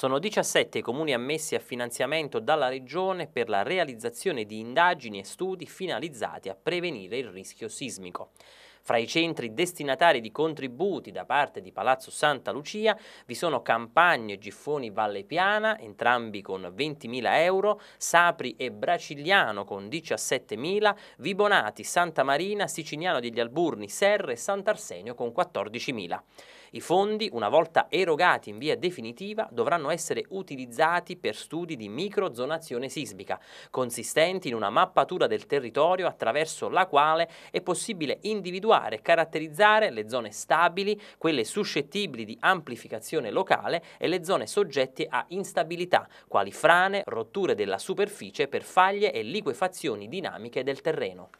Sono 17 i comuni ammessi a finanziamento dalla Regione per la realizzazione di indagini e studi finalizzati a prevenire il rischio sismico. Fra i centri destinatari di contributi da parte di Palazzo Santa Lucia vi sono Campagne e Giffoni Valle Piana, entrambi con 20.000 euro, Sapri e Bracigliano con 17.000, Vibonati, Santa Marina, Siciliano degli Alburni, Serre e Sant'Arsenio con 14.000. I fondi, una volta erogati in via definitiva, dovranno essere utilizzati per studi di microzonazione sismica, consistenti in una mappatura del territorio attraverso la quale è possibile individuare individuare e caratterizzare le zone stabili, quelle suscettibili di amplificazione locale e le zone soggette a instabilità, quali frane, rotture della superficie per faglie e liquefazioni dinamiche del terreno.